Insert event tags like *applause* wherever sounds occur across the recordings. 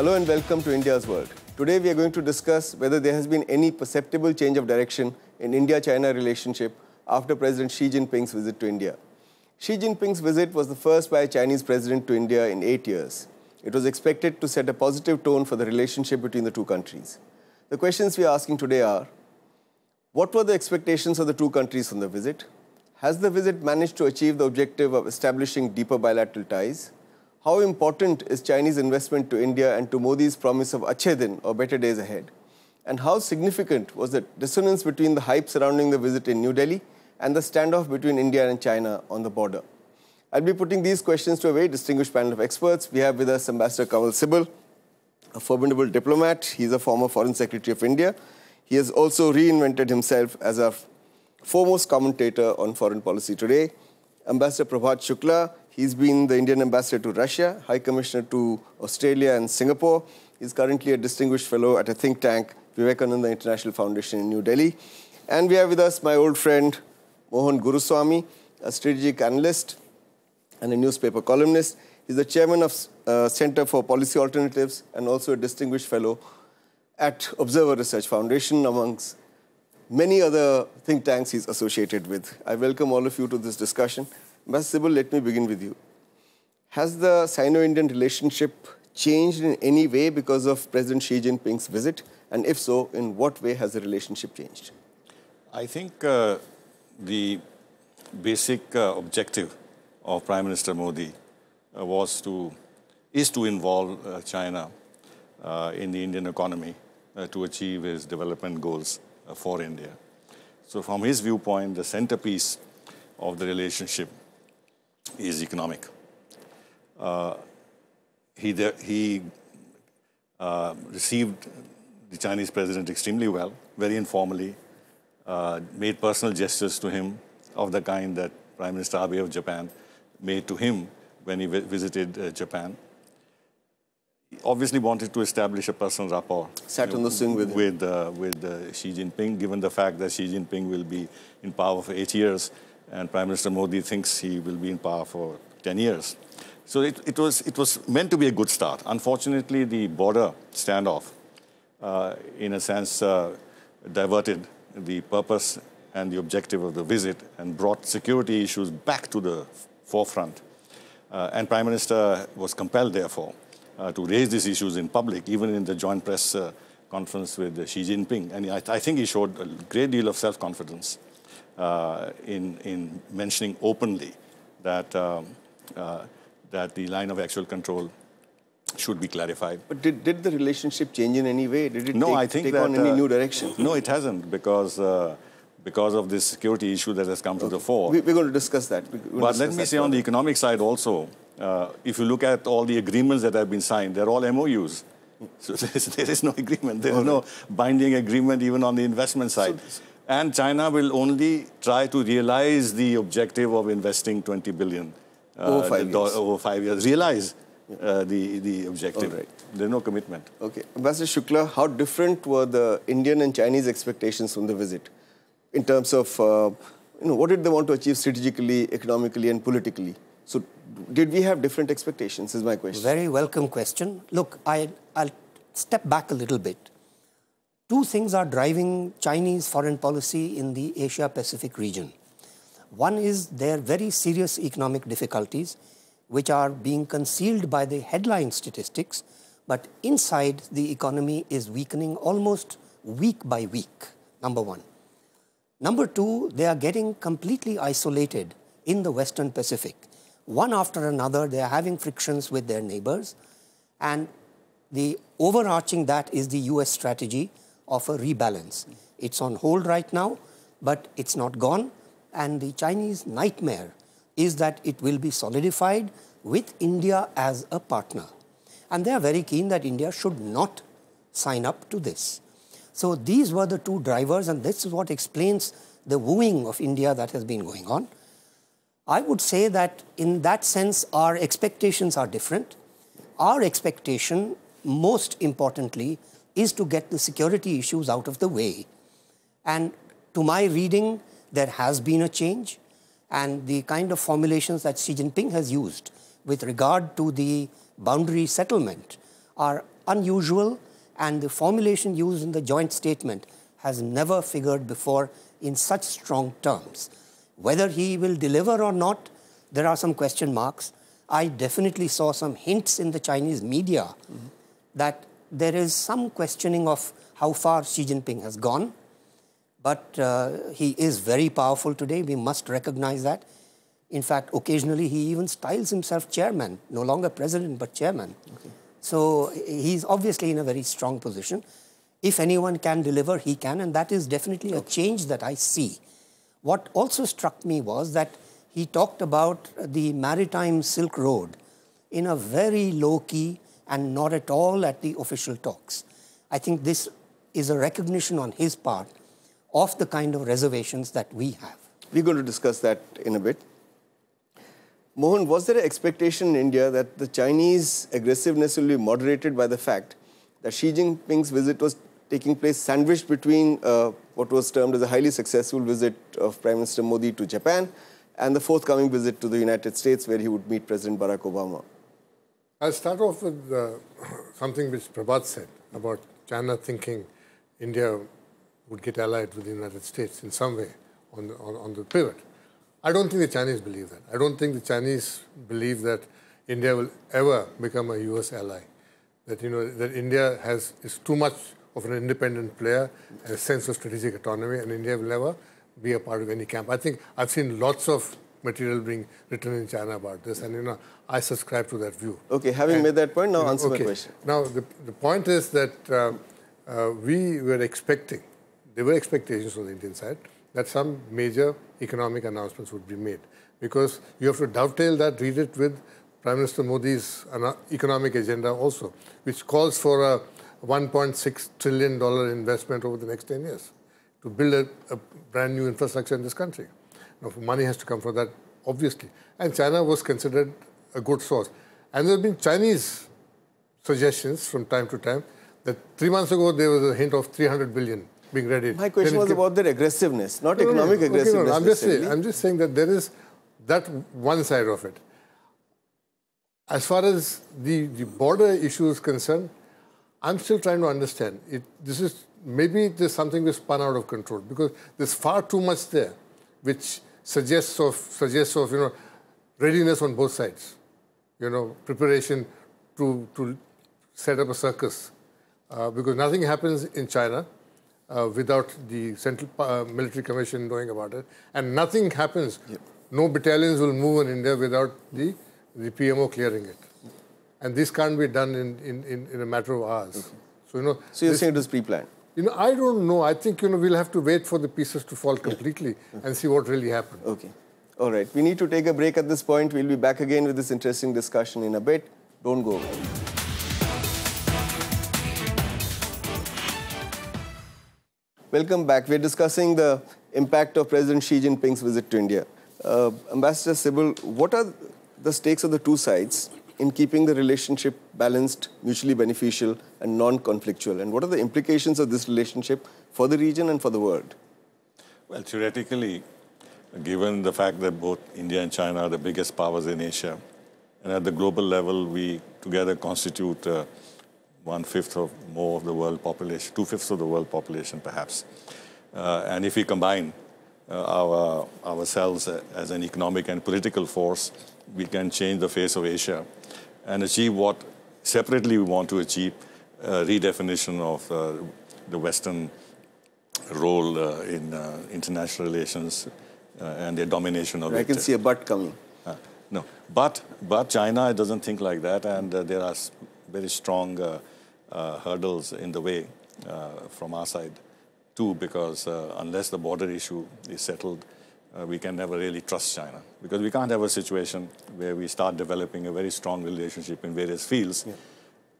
Hello and welcome to India's World. Today we are going to discuss whether there has been any perceptible change of direction in India-China relationship after President Xi Jinping's visit to India. Xi Jinping's visit was the first by a Chinese president to India in eight years. It was expected to set a positive tone for the relationship between the two countries. The questions we are asking today are, what were the expectations of the two countries from the visit? Has the visit managed to achieve the objective of establishing deeper bilateral ties? How important is Chinese investment to India and to Modi's promise of Achay Din or better days ahead? And how significant was the dissonance between the hype surrounding the visit in New Delhi and the standoff between India and China on the border? I'll be putting these questions to a very distinguished panel of experts. We have with us Ambassador Kamal Sibyl, a formidable diplomat. He's a former Foreign Secretary of India. He has also reinvented himself as a foremost commentator on foreign policy today. Ambassador Prabhat Shukla, He's been the Indian ambassador to Russia, High Commissioner to Australia and Singapore. He's currently a distinguished fellow at a think tank, Vivekananda International Foundation in New Delhi. And we have with us my old friend, Mohan Guruswamy, a strategic analyst and a newspaper columnist. He's the chairman of uh, Center for Policy Alternatives and also a distinguished fellow at Observer Research Foundation, amongst many other think tanks he's associated with. I welcome all of you to this discussion. But Sibyl, let me begin with you. Has the Sino-Indian relationship changed in any way because of President Xi Jinping's visit? And if so, in what way has the relationship changed? I think uh, the basic uh, objective of Prime Minister Modi uh, was to, is to involve uh, China uh, in the Indian economy uh, to achieve his development goals for India. So from his viewpoint, the centerpiece of the relationship is economic. Uh, he, de- he uh, received the Chinese president extremely well, very informally, uh, made personal gestures to him of the kind that Prime Minister Abe of Japan made to him when he vi visited uh, Japan. He obviously wanted to establish a personal rapport Sat on the swing with, with, uh, with uh, Xi Jinping, given the fact that Xi Jinping will be in power for eight years and Prime Minister Modi thinks he will be in power for 10 years. So it, it, was, it was meant to be a good start. Unfortunately, the border standoff, uh, in a sense, uh, diverted the purpose and the objective of the visit and brought security issues back to the forefront. Uh, and Prime Minister was compelled, therefore, uh, to raise these issues in public, even in the joint press uh, conference with Xi Jinping. And I, th I think he showed a great deal of self-confidence. Uh, in, in mentioning openly that, um, uh, that the line of actual control should be clarified. But did, did the relationship change in any way? Did it no, take, I think take that, on any uh, new direction? No, it hasn't because because of this security issue that has come okay. to the fore. We're going to discuss that. But let me say on the economic side also, uh, if you look at all the agreements that have been signed, they're all MOUs. So there is, *laughs* there is no agreement. There is no binding agreement even on the investment side. So, and China will only try to realize the objective of investing 20 billion uh, over, five over, five years. Realize uh, the, the objective. Right. There's no commitment. Okay. Ambassador Shukla, how different were the Indian and Chinese expectations from the visit in terms of uh, you know, what did they want to achieve strategically, economically, and politically? So did we have different expectations is my question. Very welcome question. Look, I, I'll step back a little bit Two things are driving Chinese foreign policy in the Asia Pacific region. One is their very serious economic difficulties, which are being concealed by the headline statistics, but inside the economy is weakening almost week by week, number one. Number two, they are getting completely isolated in the Western Pacific. One after another, they are having frictions with their neighbors, and the overarching that is the US strategy of a rebalance. It's on hold right now, but it's not gone. And the Chinese nightmare is that it will be solidified with India as a partner. And they are very keen that India should not sign up to this. So these were the two drivers, and this is what explains the wooing of India that has been going on. I would say that in that sense, our expectations are different. Our expectation, most importantly, is to get the security issues out of the way. And to my reading, there has been a change. And the kind of formulations that Xi Jinping has used with regard to the boundary settlement are unusual. And the formulation used in the joint statement has never figured before in such strong terms. Whether he will deliver or not, there are some question marks. I definitely saw some hints in the Chinese media mm -hmm. that there is some questioning of how far Xi Jinping has gone. But uh, he is very powerful today. We must recognize that. In fact, occasionally he even styles himself chairman, no longer president, but chairman. Okay. So he's obviously in a very strong position. If anyone can deliver, he can, and that is definitely a change that I see. What also struck me was that he talked about the maritime Silk Road in a very low key, and not at all at the official talks. I think this is a recognition on his part of the kind of reservations that we have. We're going to discuss that in a bit. Mohan, was there an expectation in India that the Chinese aggressiveness will be moderated by the fact that Xi Jinping's visit was taking place sandwiched between uh, what was termed as a highly successful visit of Prime Minister Modi to Japan and the forthcoming visit to the United States where he would meet President Barack Obama? I'll start off with uh, something which Prabhat said about China thinking India would get allied with the United States in some way on the, on, on the pivot. I don't think the Chinese believe that. I don't think the Chinese believe that India will ever become a U.S. ally. That you know that India has is too much of an independent player, a sense of strategic autonomy, and India will never be a part of any camp. I think I've seen lots of material being written in China about this. And, you know, I subscribe to that view. Okay, having and, made that point, now answer okay. my question. Now, the, the point is that uh, uh, we were expecting, there were expectations on the Indian side, that some major economic announcements would be made. Because you have to dovetail that, read it with Prime Minister Modi's economic agenda also, which calls for a $1.6 trillion investment over the next 10 years to build a, a brand new infrastructure in this country. Now, money has to come from that, obviously. And China was considered a good source. And there have been Chinese suggestions from time to time that three months ago there was a hint of 300 billion being ready. My question was came... about their aggressiveness, not no, economic no, no. aggressiveness. Okay, I'm, just saying, I'm just saying that there is that one side of it. As far as the, the border issue is concerned, I'm still trying to understand. It, this is maybe there's something that's spun out of control because there's far too much there, which suggests of, suggests of, you know, readiness on both sides. You know, preparation to, to set up a circus. Uh, because nothing happens in China uh, without the Central uh, Military Commission knowing about it. And nothing happens. Yep. No battalions will move in India without the, the PMO clearing it. And this can't be done in, in, in, in a matter of hours. So, you know. So, you're saying it was pre planned? You know, I don't know. I think, you know, we'll have to wait for the pieces to fall completely and see what really happened. Okay. All right. We need to take a break at this point. We'll be back again with this interesting discussion in a bit. Don't go away. Welcome back. We're discussing the impact of President Xi Jinping's visit to India. Uh, Ambassador Sybil, what are the stakes of the two sides in keeping the relationship balanced, mutually beneficial, and non-conflictual? And what are the implications of this relationship for the region and for the world? Well, theoretically, given the fact that both India and China are the biggest powers in Asia, and at the global level, we together constitute uh, one-fifth of more of the world population, two-fifths of the world population, perhaps. Uh, and if we combine uh, our, ourselves uh, as an economic and political force, we can change the face of Asia and achieve what separately we want to achieve uh, redefinition of uh, the Western role uh, in international relations and their domination of I it. I can see a but coming. no, but but China doesn't think like that, and there are very strong hurdles in the way from our side too, because unless the border issue is settled, uh, we can never really trust China because we can't have a situation where we start developing a very strong relationship in various fields yeah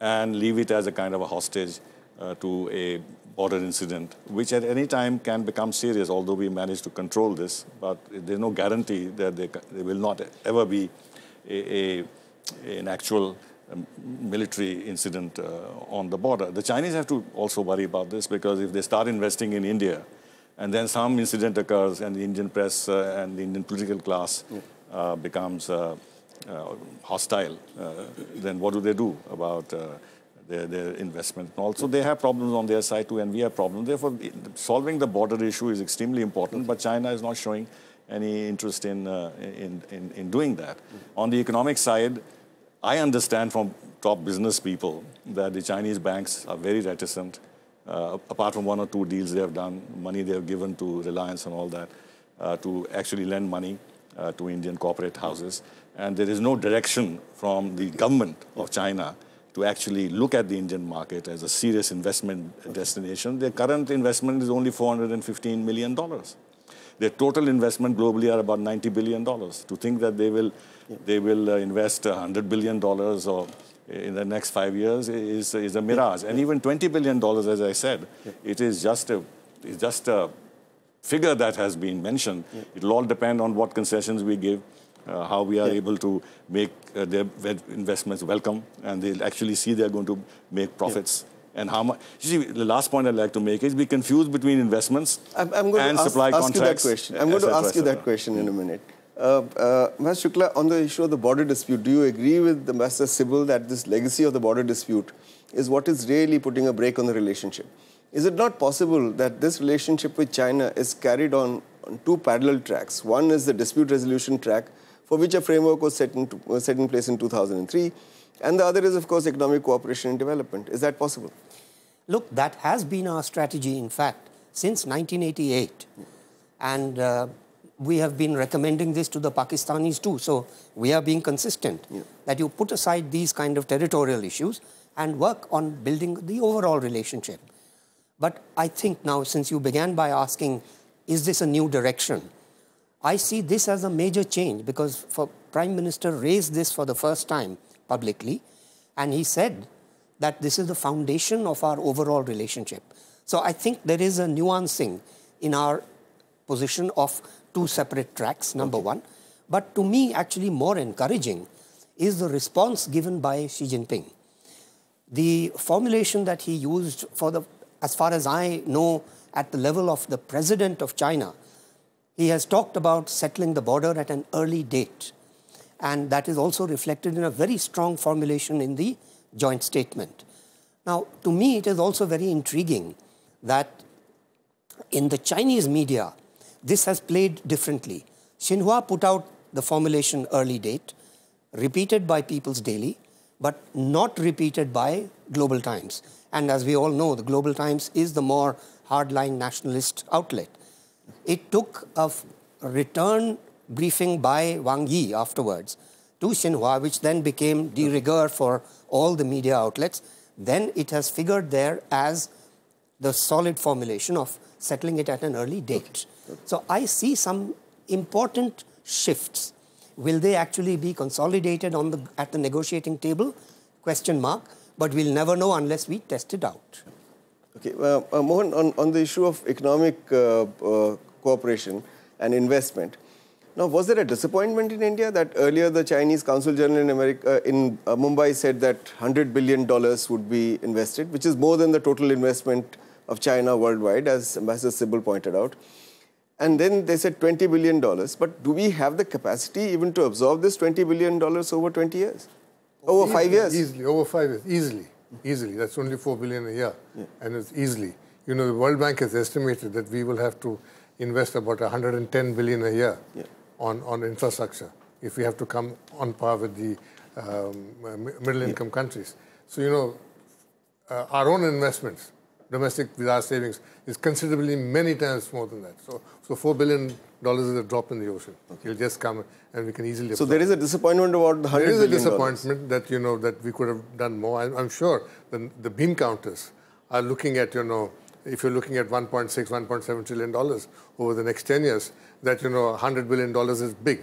and leave it as a kind of a hostage uh, to a border incident, which at any time can become serious, although we manage to control this. But there's no guarantee that they, they will not ever be a, a, an actual um, military incident uh, on the border. The Chinese have to also worry about this because if they start investing in India and then some incident occurs and the Indian press uh, and the Indian political class yeah. Uh, becomes uh, uh, hostile, uh, then what do they do about uh, their, their, investment. And also, they have problems on their side too, and we have problems. Therefore, solving the border issue is extremely important, but China is not showing any interest in, uh, in, in, in, doing that. On the economic side, I understand from top business people that the Chinese banks are very reticent, uh, apart from one or two deals they have done, money they have given to Reliance and all that, uh, to actually lend money to Indian corporate houses and there is no direction from the government of China to actually look at the Indian market as a serious investment destination. Their current investment is only $415 million. Their total investment globally are about $90 billion. To think that they will, yeah. they will uh, invest $100 billion or eh, in the next five years is, is a mirage. Yeah. And even $20 billion, as I said, yeah. it is just a, it's just a figure that has been mentioned. It'll all depend on what concessions we give uh, how we are yeah. able to make uh, their investments welcome and they'll actually see they're going to make profits. Yeah. And how much? You see, the last point I'd like to make is we confuse between investments I'm, I'm going and to ask, supply ask contracts. You that question. I'm going to ask you that question in a mm. minute. Uh, uh, Shukla, on the issue of the border dispute, do you agree with the Master Sybil that this legacy of the border dispute is what is really putting a break on the relationship? Is it not possible that this relationship with China is carried on on two parallel tracks? One is the dispute resolution track, for which a framework was set in, set in place in 2003. And the other is, of course, economic cooperation and development. Is that possible? Look, that has been our strategy, in fact, since 1988. And uh, we have been recommending this to the Pakistanis too. So we are being consistent yeah. that you put aside these kind of territorial issues and work on building the overall relationship. But I think now, since you began by asking, is this a new direction? I see this as a major change because for Prime Minister raised this for the first time publicly, and he said that this is the foundation of our overall relationship. So I think there is a nuancing in our position of two separate tracks, number okay. one. But to me, actually more encouraging is the response given by Xi Jinping. The formulation that he used for the, as far as I know, at the level of the president of China, he has talked about settling the border at an early date, and that is also reflected in a very strong formulation in the joint statement. Now, to me, it is also very intriguing that in the Chinese media, this has played differently. Xinhua put out the formulation early date, repeated by People's Daily, but not repeated by Global Times. And as we all know, the Global Times is the more hardline nationalist outlet. It took a return briefing by Wang Yi afterwards to Xinhua, which then became de rigueur for all the media outlets. Then it has figured there as the solid formulation of settling it at an early date. Okay. So I see some important shifts. Will they actually be consolidated on the, at the negotiating table? Question mark. But we'll never know unless we test it out. Okay, uh, uh, Mohan, on, on the issue of economic uh, uh, cooperation and investment, now was there a disappointment in India that earlier the Chinese Council General in, America, uh, in uh, Mumbai said that $100 billion would be invested, which is more than the total investment of China worldwide, as Ambassador Sybil pointed out. And then they said $20 billion. But do we have the capacity even to absorb this $20 billion over 20 years? Over easily, five years? Easily, over five years, easily easily. That's only 4 billion a year, yeah. and it's easily. You know, the World Bank has estimated that we will have to invest about 110 billion a year yeah. on, on infrastructure if we have to come on par with the um, middle income yeah. countries. So, you know, uh, our own investments, domestic with our savings, is considerably many times more than that. So, so 4 billion dollars is a drop in the ocean. Okay. It'll just come and we can easily. So there is a disappointment about the hundred. There is a disappointment dollars. that you know that we could have done more. I'm, I'm sure the, the bean counters are looking at you know if you're looking at 1.6, 1.7 trillion dollars over the next 10 years, that you know 100 billion dollars is big,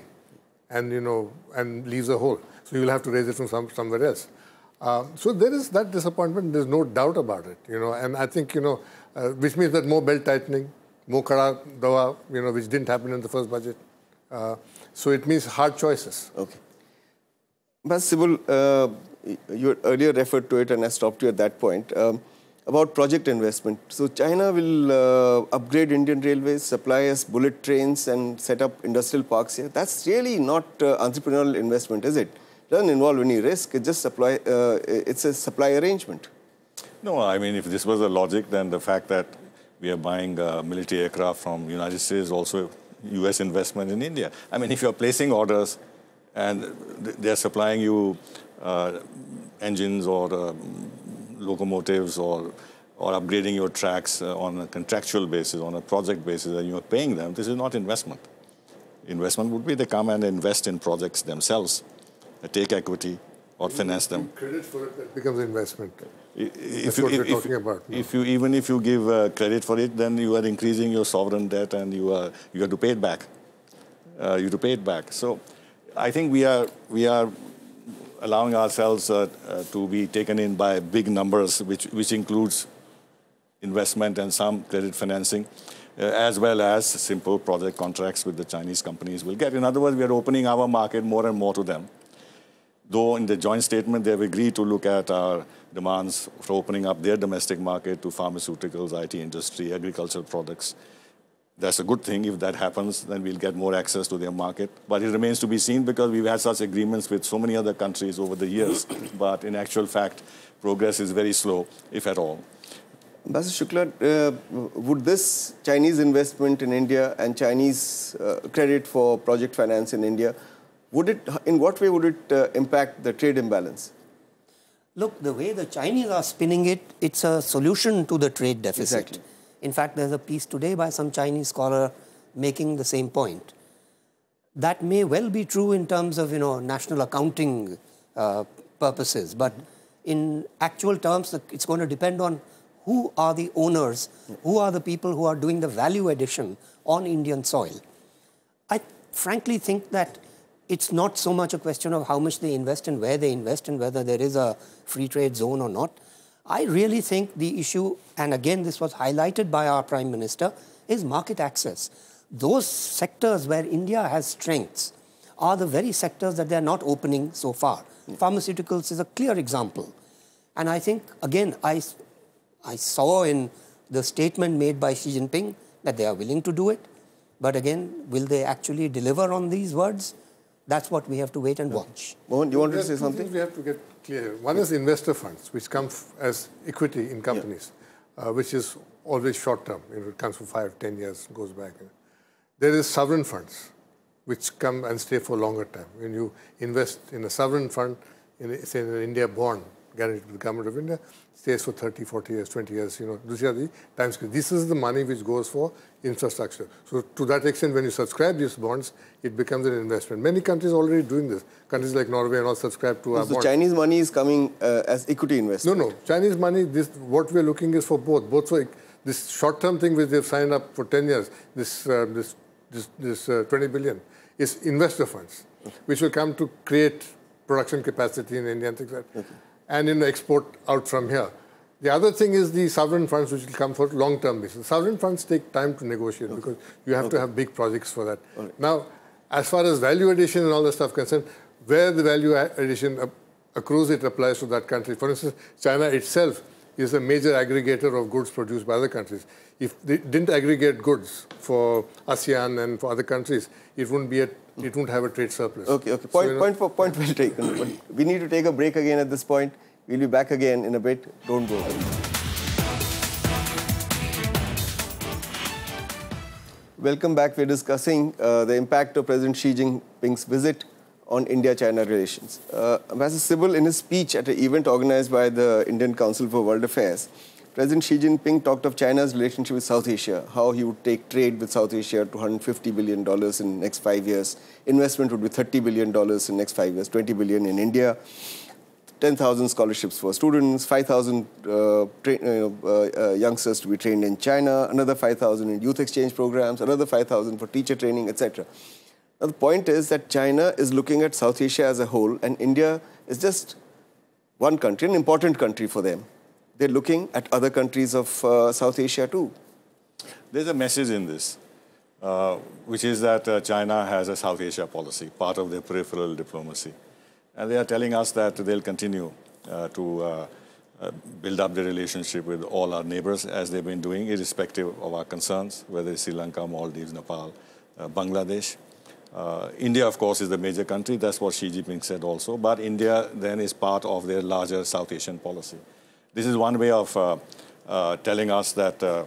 and you know and leaves a hole. So you'll have to raise it from some, somewhere else. Uh, so there is that disappointment. There's no doubt about it. You know, and I think you know, uh, which means that more belt tightening Mokara Dawa, you know, which didn't happen in the first budget. Uh, so it means hard choices. Okay. But Sibyl, uh, you earlier referred to it and I stopped you at that point. Um, about project investment. So China will uh, upgrade Indian railways, supply us bullet trains and set up industrial parks here. That's really not uh, entrepreneurial investment, is it? it? Doesn't involve any risk. just supply. Uh, it's a supply arrangement. No, I mean, if this was the logic, then the fact that we are buying uh, military aircraft from United States, also U.S. investment in India. I mean, if you're placing orders and they're supplying you uh, engines or uh, locomotives or or upgrading your tracks uh, on a contractual basis, on a project basis, and you're paying them, this is not investment. Investment would be they come and invest in projects themselves, uh, take equity, or finance them. Credit for it that becomes investment. If you, if, about, no. if you, even if you give uh, credit for it, then you are increasing your sovereign debt, and you are you have to pay it back. Uh, you have to pay it back. So, I think we are we are allowing ourselves uh, uh to be taken in by big numbers, which which includes investment and some credit financing, uh, as well as simple project contracts with the Chinese companies. We'll get. In other words, we are opening our market more and more to them. Though in the joint statement, they've agreed to look at our demands for opening up their domestic market to pharmaceuticals, IT industry, agricultural products. That's a good thing. If that happens, then we'll get more access to their market. But it remains to be seen because we've had such agreements with so many other countries over the years. *clears throat* but in actual fact, progress is very slow, if at all. Ambassador Shukla, uh, would this Chinese investment in India and Chinese uh, credit for project finance in India would it, in what way would it uh, impact the trade imbalance? Look, the way the Chinese are spinning it, it's a solution to the trade deficit. Exactly. In fact, there's a piece today by some Chinese scholar making the same point. That may well be true in terms of, you know, national accounting uh, purposes, but in actual terms, it's going to depend on who are the owners, who are the people who are doing the value addition on Indian soil. I frankly think that it's not so much a question of how much they invest and where they invest and whether there is a free trade zone or not. I really think the issue, and again, this was highlighted by our Prime Minister, is market access. Those sectors where India has strengths are the very sectors that they're not opening so far. Pharmaceuticals is a clear example. And I think, again, I, I saw in the statement made by Xi Jinping that they are willing to do it. But again, will they actually deliver on these words? That's what we have to wait and watch. Mohan, you want to say something? We have to get clear. One is investor funds, which come as equity in companies, yeah. uh, which is always short term. You know, it comes for five, ten years, goes back. There is sovereign funds, which come and stay for longer time. When you invest in a sovereign fund, in a, say in an India bond, guaranteed to the government of India, stays for 30, 40 years, 20 years, you know, these are the time scale. This is the money which goes for infrastructure. So to that extent, when you subscribe these bonds, it becomes an investment. Many countries are already doing this. Countries like Norway are not subscribed to so our so bonds. Chinese money is coming uh, as equity investment? No, no. Chinese money, this what we're looking is for both. Both for this short-term thing which they've signed up for 10 years, this, uh, this, this, this uh, 20 billion, is investor funds, okay. which will come to create production capacity in India and things like that. Okay and you know, export out from here. The other thing is the sovereign funds, which will come for long-term basis. Sovereign funds take time to negotiate okay. because you have okay. to have big projects for that. Right. Now, as far as value addition and all the stuff concerned, where the value addition accrues, it applies to that country. For instance, China itself is a major aggregator of goods produced by other countries. If they didn't aggregate goods for ASEAN and for other countries, it wouldn't be a it would not have a trade surplus. Okay, okay. Point, so, point, For point well taken. we need to take a break again at this point. We'll be back again in a bit. Don't go Welcome back. We're discussing uh, the impact of President Xi Jinping's visit on India-China relations. Uh, Ambassador Sybil, in his speech at an event organized by the Indian Council for World Affairs, President Xi Jinping talked of China's relationship with South Asia, how he would take trade with South Asia to $150 billion in next five years. Investment would be $30 billion in next five years, $20 billion in India. 10,000 scholarships for students, 5,000 uh, uh, uh, youngsters to be trained in China, another 5,000 in youth exchange programs, another 5,000 for teacher training, etc. Now, the point is that China is looking at South Asia as a whole, and India is just one country, an important country for them. They're looking at other countries of uh, South Asia too. There's a message in this, uh, which is that uh, China has a South Asia policy, part of their peripheral diplomacy. And they are telling us that they'll continue uh, to uh, uh, build up the relationship with all our neighbors as they've been doing, irrespective of our concerns, whether it's Sri Lanka, Maldives, Nepal, Bangladesh. Uh, India, of course, is the major country. That's what Xi Jinping said also. But India then is part of their larger South Asian policy. This is one way of uh, uh, telling us that uh,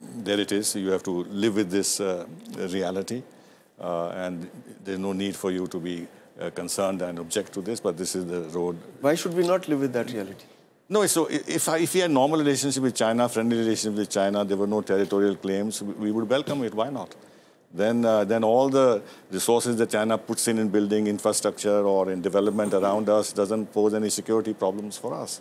there it is. You have to live with this uh, reality. Uh, and there's no need for you to be concerned and object to this, but this is the road. Why should we not live with that reality? No, so if, I, if we had normal relationship with China, friendly relationship with China, there were no territorial claims, we would welcome it. Why not? then, uh, then all the resources that China puts in in building infrastructure or in development around us doesn't pose any security problems for us.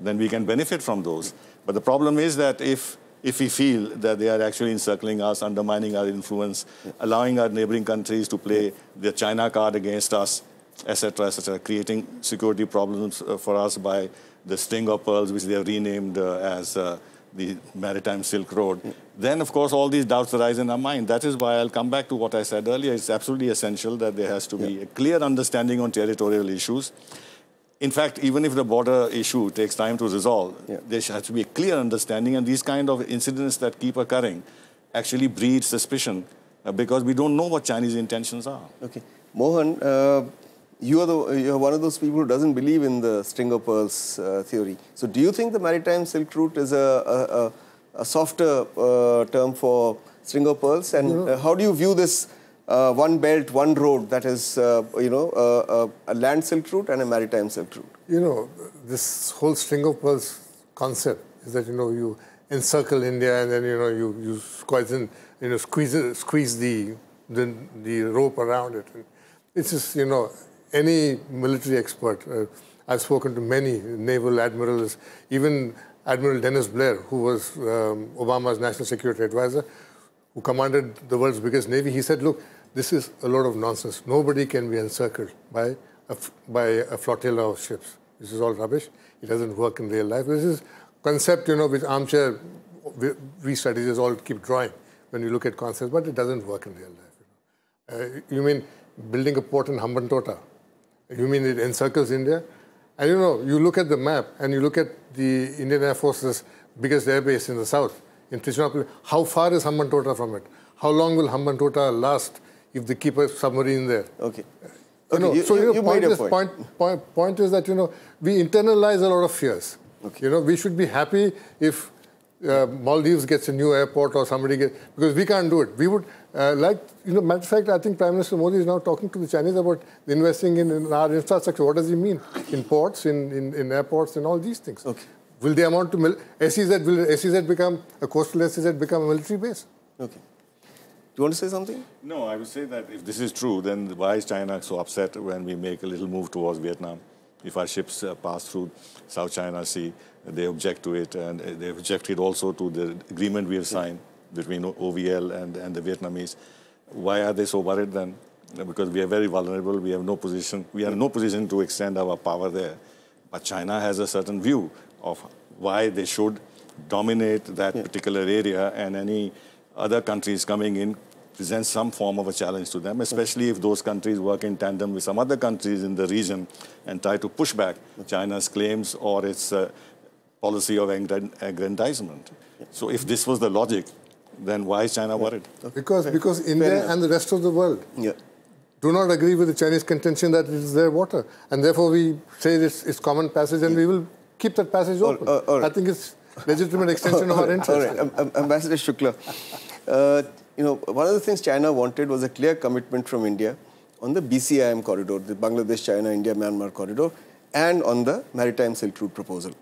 Then we can benefit from those. But the problem is that if, if we feel that they are actually encircling us, undermining our influence, allowing our neighboring countries to play the China card against us, etc., etc., creating security problems uh, for us by the string of pearls, which they have renamed uh, as uh, the maritime Silk Road, mm. then of course all these doubts arise in our mind. That is why I'll come back to what I said earlier. It's absolutely essential that there has to yeah. be a clear understanding on territorial issues. In fact, even if the border issue takes time to resolve, yeah. there has to be a clear understanding and these kind of incidents that keep occurring actually breed suspicion uh, because we don't know what Chinese intentions are. Okay. Mohan, uh you are, the, you are one of those people who doesn't believe in the string of pearls uh, theory. So do you think the maritime silk route is a, a, a softer uh, term for string of pearls? And uh, how do you view this uh, one belt, one road that is, uh, you know, a land silk route and a maritime silk route? You know, this whole string of pearls concept is that, you know, you encircle India and then, you know, you, you squeeze, in, you know, squeeze, squeeze the, the, the rope around it. And it's just, you know, any military expert. Uh, I've spoken to many naval admirals, even Admiral Dennis Blair, who was um, Obama's national security advisor, who commanded the world's biggest navy. He said, look, this is a lot of nonsense. Nobody can be encircled by a, by a flotilla of ships. This is all rubbish. It doesn't work in real life. This is concept, you know, which armchair we strategists all keep drawing when we look at concepts, but it doesn't work in real life. uh, you mean building a port in Hambantota? You mean it encircles India? And you know, you look at the map and you look at the Indian Air Force's biggest airbase in the south, in Trichinopoly. How far is Hambantota from it? How long will Hambantota last if they keep a submarine there? Okay. Okay, you know, you, so you, you point, is, point. Point, point, point is that you know we internalize a lot of fears. Okay. You know we should be happy if uh, Maldives gets a new airport or somebody gets, because we can't do it. We would uh, like, you know, matter of fact, I think Prime Minister Modi is now talking to the Chinese about investing in, in our infrastructure. What does he mean? In ports, in, in, in airports, and all these things. Okay. Will they amount to, mil SEZ, will SEZ become, a coastal SEZ become a military base? Okay. Do you want to say something? No, I would say that if this is true, then why is China so upset when we make a little move towards Vietnam? If our ships uh, pass through South China Sea, they object to it, and they objected also to the agreement we have signed between OVL and, and the Vietnamese. Why are they so worried then? Because we are very vulnerable. We have no position. We are in no position to extend our power there. But China has a certain view of why they should dominate that yeah. particular area, and any other countries coming in presents some form of a challenge to them, especially if those countries work in tandem with some other countries in the region and try to push back China's claims or its uh, policy of aggrandizement. So if this was the logic, then why is China worried? Because, because India and the rest of the world yeah. do not agree with the Chinese contention that it is their water. And therefore we say this is common passage and we will keep that passage open. I think it's legitimate *laughs* extension of our interest. Um, Ambassador Shukla, uh, you know, one of the things China wanted was a clear commitment from India on the BCIM corridor, the Bangladesh, China, India, Myanmar corridor, and on the Maritime Silk Route proposal.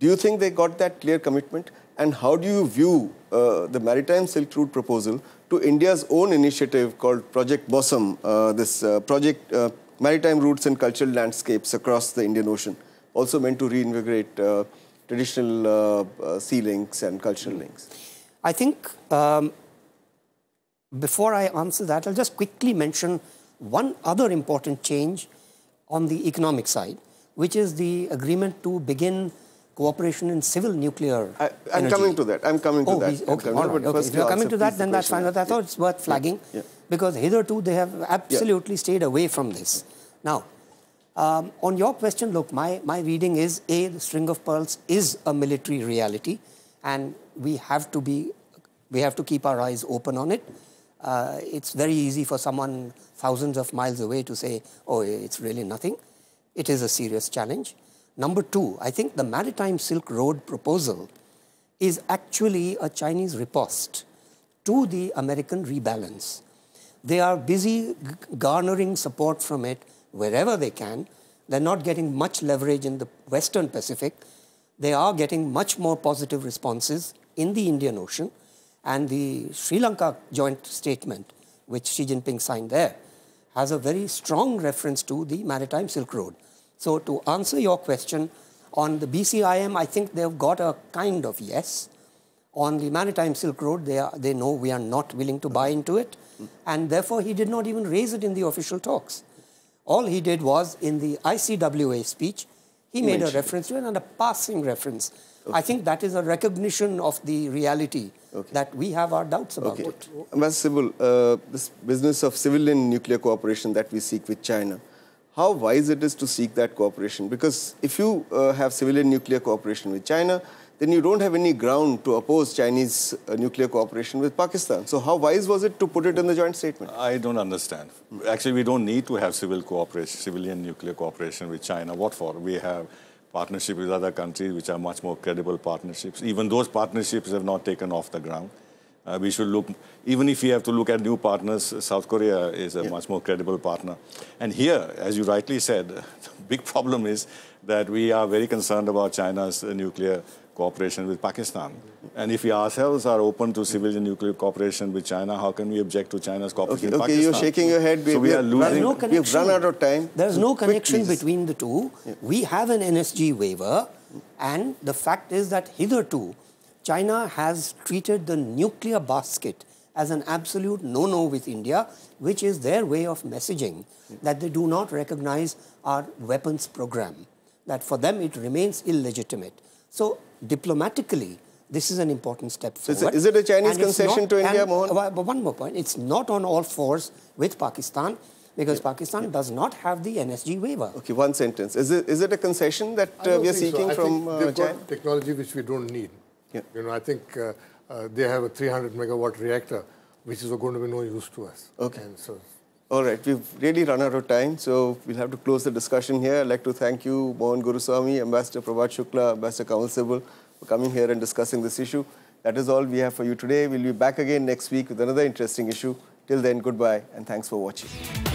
Do you think they got that clear commitment? And how do you view uh, the Maritime Silk Route proposal to India's own initiative called Project BOSOM, uh, this uh, project uh, Maritime Routes and Cultural Landscapes across the Indian Ocean, also meant to reinvigorate uh, traditional uh, sea links and cultural links? I think um, before I answer that, I'll just quickly mention one other important change on the economic side, which is the agreement to begin cooperation in civil nuclear. I, am coming to that. I'm coming to oh, that. Okay, coming okay. If you're coming to that, then that's fine. But I thought it's worth flagging yeah. Yeah. because hitherto they have absolutely stayed away from this. Now, um, on your question, look, my, my reading is A, the string of pearls is a military reality and we have to be, we have to keep our eyes open on it. Uh, it's very easy for someone thousands of miles away to say, oh, it's really nothing. It is a serious challenge. Number two, I think the Maritime Silk Road proposal is actually a Chinese riposte to the American rebalance. They are busy garnering support from it wherever they can. They're not getting much leverage in the Western Pacific. They are getting much more positive responses in the Indian Ocean. And the Sri Lanka joint statement, which Xi Jinping signed there, has a very strong reference to the Maritime Silk Road. So to answer your question, on the BCIM, I think they've got a kind of yes. On the Maritime Silk Road, they, are, they know we are not willing to buy into it. And therefore, he did not even raise it in the official talks. All he did was, in the ICWA speech, he made a reference to it and a passing reference. Okay. I think that is a recognition of the reality okay. that we have our doubts about okay. it. Ambassador Sybil, uh, this business of civilian nuclear cooperation that we seek with China, how wise it is to seek that cooperation. Because if you uh, have civilian nuclear cooperation with China, then you don't have any ground to oppose Chinese uh, nuclear cooperation with Pakistan. So how wise was it to put it in the joint statement? I don't understand. Actually, we don't need to have civil cooperation, civilian nuclear cooperation with China. What for? We have partnership with other countries which are much more credible partnerships. Even those partnerships have not taken off the ground. Uh, we should look, even if we have to look at new partners, uh, South Korea is a yeah. much more credible partner. And here, as you rightly said, *laughs* the big problem is that we are very concerned about China's uh, nuclear cooperation with Pakistan. And if we ourselves are open to civilian nuclear cooperation with China, how can we object to China's cooperation okay, with okay, Pakistan? Okay, you're shaking your head. We, so we, are losing. No We've run out of time. There's no Quick, connection please. between the two. Yeah. We have an NSG waiver, and the fact is that hitherto, China has treated the nuclear basket as an absolute no-no with India, which is their way of messaging that they do not recognize our weapons program, that for them it remains illegitimate. So diplomatically, this is an important step forward. So is, it a Chinese and concession not, to India, Mohan? But one more point. It's not on all fours with Pakistan because yeah. Pakistan yeah. does not have the NSG waiver. Okay, one sentence. Is it, is it a concession that uh, we are seeking so. from uh, China? technology which we don't need. Yeah. You know, I think uh, uh, they have a 300 megawatt reactor, which is going to be no use to us. Okay. And so. All right, we've really run out of time, so we'll have to close the discussion here. I'd like to thank you, Mohan Guruswamy, Ambassador Prabhat Shukla, Ambassador Kamal Sibyl, for coming here and discussing this issue. That is all we have for you today. We'll be back again next week with another interesting issue. Till then, goodbye and thanks for watching.